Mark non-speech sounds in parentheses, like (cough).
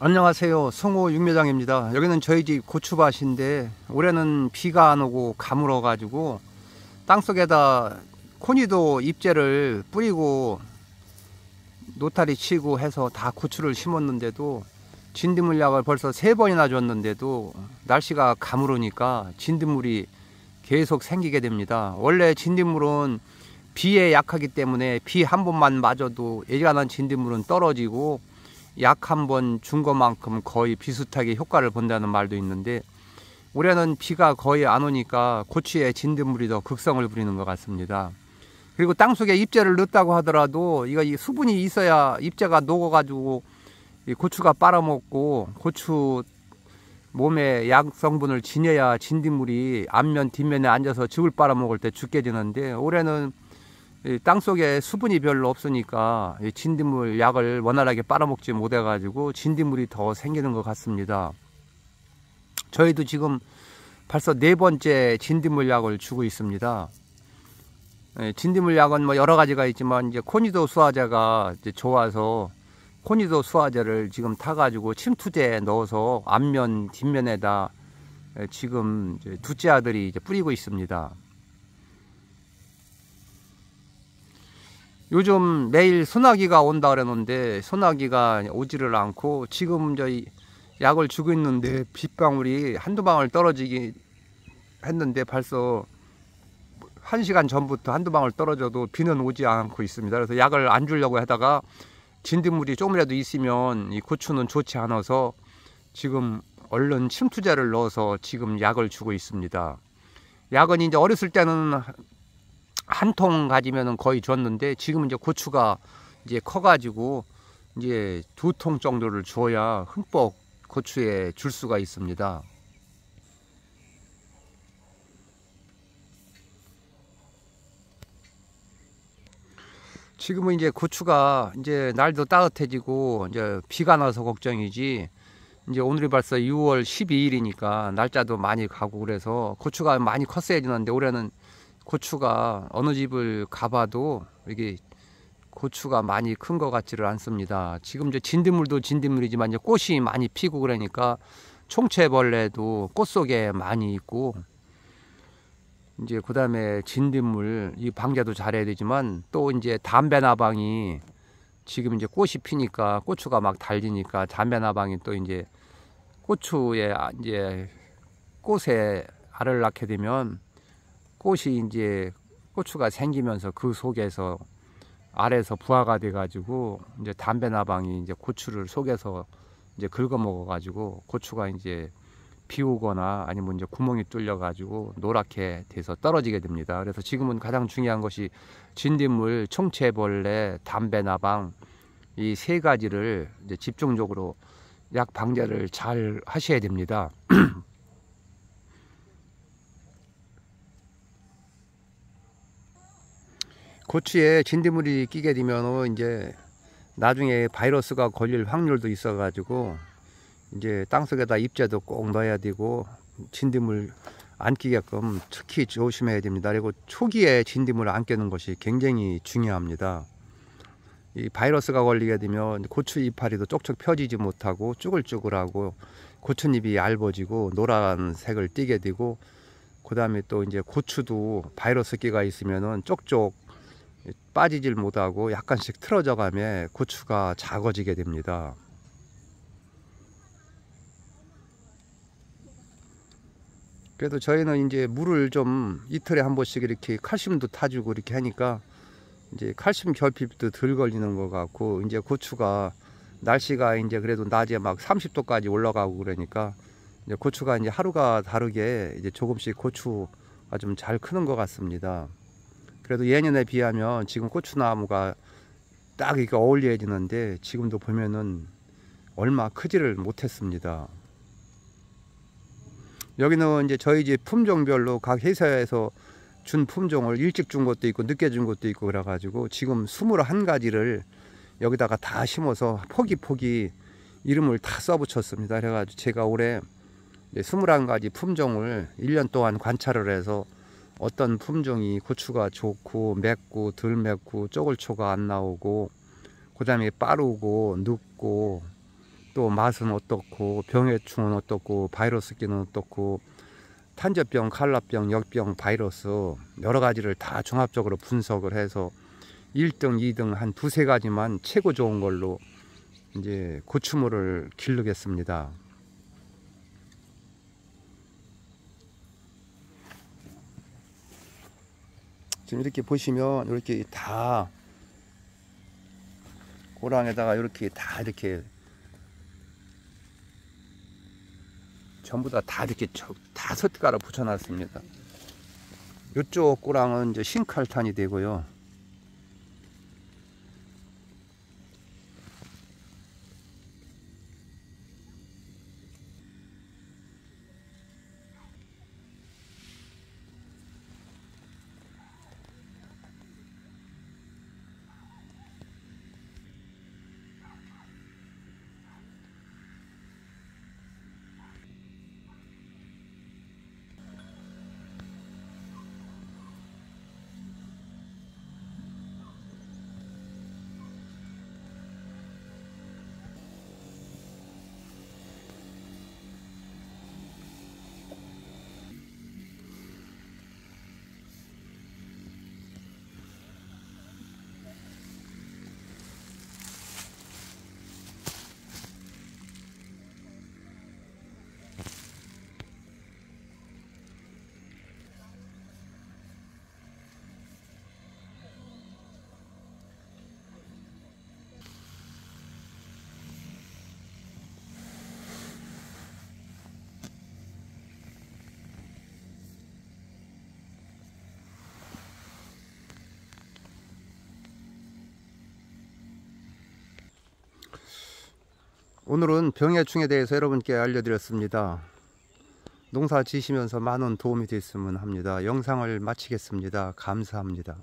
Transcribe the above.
안녕하세요 송호 육매장입니다 여기는 저희 집 고추밭인데 올해는 비가 안오고 가물어 가지고 땅속에다 코니도 입재를 뿌리고 노타리 치고 해서 다 고추를 심었는데도 진드물약을 벌써 세 번이나 줬는데도 날씨가 가물으니까 진드물이 계속 생기게 됩니다 원래 진드물은 비에 약하기 때문에 비 한 번만 맞아도 예전난 진드물은 떨어지고 약한번준 것만큼 거의 비슷하게 효과를 본다는 말도 있는데 올해는 비가 거의 안 오니까 고추의 진드물이 더 극성을 부리는 것 같습니다. 그리고 땅속에 입재를 넣었다고 하더라도 이거 수분이 있어야 입재가 녹아가지고 고추가 빨아먹고 고추 몸에 약 성분을 지녀야 진딧물이 앞면 뒷면에 앉아서 즙을 빨아먹을 때 죽게 되는데 올해는 땅속에 수분이 별로 없으니까 진딧물 약을 원활하게 빨아먹지 못해 가지고 진딧물이 더 생기는 것 같습니다 저희도 지금 벌써 네 번째 진딧물 약을 주고 있습니다 예, 진딧물 약은 뭐 여러 가지가 있지만 이제 코니도 수화제가 이제 좋아서 코니도 수화제를 지금 타가지고 침투제에 넣어서 앞면 뒷면에다 예, 지금 둘째 아들이 이제 뿌리고 있습니다. 요즘 매일 소나기가 온다 그랬는데 소나기가 오지를 않고 지금 저희 약을 주고 있는데 빗방울이 한두 방울 떨어지기 했는데 벌써 한 시간 전부터 한두 방울 떨어져도 비는 오지 않고 있습니다. 그래서 약을 안 주려고 하다가 진딧물이 조금이라도 있으면 이 고추는 좋지 않아서 지금 얼른 침투제를 넣어서 지금 약을 주고 있습니다. 약은 이제 어렸을 때는 한통가지면 거의 줬는데 지금 이제 고추가 이제 커가지고 이제 두 통 정도를 줘야 흠뻑 고추에 줄 수가 있습니다. 지금은 이제 고추가 이제 날도 따뜻해지고 이제 비가 나서 걱정이지 이제 오늘이 벌써 6월 12일이니까 날짜도 많이 가고 그래서 고추가 많이 컸어야 되는데 올해는 고추가 어느 집을 가봐도 이게 고추가 많이 큰 것 같지를 않습니다. 지금 이제 진딧물도 진딧물이지만 이제 꽃이 많이 피고 그러니까 총채벌레도 꽃 속에 많이 있고 이제 그다음에 진딧물 이 방제도 잘해야 되지만 또 이제 담배나방이 지금 이제 꽃이 피니까 고추가 막 달리니까 담배나방이 또 이제 고추에 아, 이제 꽃에 알을 낳게 되면 꽃이 이제 고추가 생기면서 그 속에서 알에서 부화가 돼가지고 이제 담배 나방이 이제 고추를 속에서 이제 긁어 먹어가지고 고추가 이제 피우거나 아니면 이제 구멍이 뚫려가지고 노랗게 돼서 떨어지게 됩니다. 그래서 지금은 가장 중요한 것이 진딧물, 총체벌레, 담배나방 이 세 가지를 이제 집중적으로 약 방제를 잘 하셔야 됩니다. (clears throat) 고추에 진딧물이 끼게 되면 이제 나중에 바이러스가 걸릴 확률도 있어 가지고 이제 땅속에다 입자도꼭 넣어야 되고 진딧물 안 끼게끔 특히 조심해야 됩니다. 그리고 초기에 진딧물안끼는 것이 굉장히 중요합니다. 이 바이러스가 걸리게 되면 고추 이파리도 쪽쪽 펴지지 못하고 쭈글쭈글하고 고추잎이 얇아지고 노란색을 띠게 되고 그 다음에 또 이제 고추도 바이러스 끼가 있으면은 쪽쪽 빠지질 못하고 약간씩 틀어져 가며 고추가 작아지게 됩니다. 그래도 저희는 이제 물을 좀 이틀에 한 번씩 이렇게 칼슘도 타주고 이렇게 하니까 이제 칼슘 결핍도 덜 걸리는 것 같고 이제 고추가 날씨가 이제 그래도 낮에 막 30도까지 올라가고 그러니까 이제 고추가 이제 하루가 다르게 이제 조금씩 고추가 좀 잘 크는 것 같습니다. 그래도 예년에 비하면 지금 고추나무가 딱 이렇게 어울려지는데 지금도 보면은 얼마 크지를 못했습니다. 여기는 이제 저희 집 품종별로 각 회사에서 준 품종을 일찍 준 것도 있고 늦게 준 것도 있고 그래가지고 지금 21가지를 여기다가 다 심어서 포기포기 이름을 다 써붙였습니다. 그래가지고 제가 올해 21가지 품종을 1년 동안 관찰을 해서 어떤 품종이 고추가 좋고 맵고 덜 맵고 쪼글초가 안 나오고 그 다음에 빠르고 눕고 또 맛은 어떻고 병해충은 어떻고 바이러스기는 어떻고 탄저병, 칼라병, 역병, 바이러스 여러 가지를 다 종합적으로 분석을 해서 1등, 2등 한 두세 가지만 최고 좋은 걸로 이제 고추물을 기르겠습니다. 지금 이렇게 보시면 이렇게 다 고랑에다가 이렇게 다 이렇게 전부 다 다 이렇게 다섯 가로 붙여놨습니다. 이쪽 고랑은 이제 신칼탄이 되고요. 오늘은 병해충에 대해서 여러분께 알려드렸습니다. 농사 지시면서 많은 도움이 됐으면 합니다. 영상을 마치겠습니다. 감사합니다.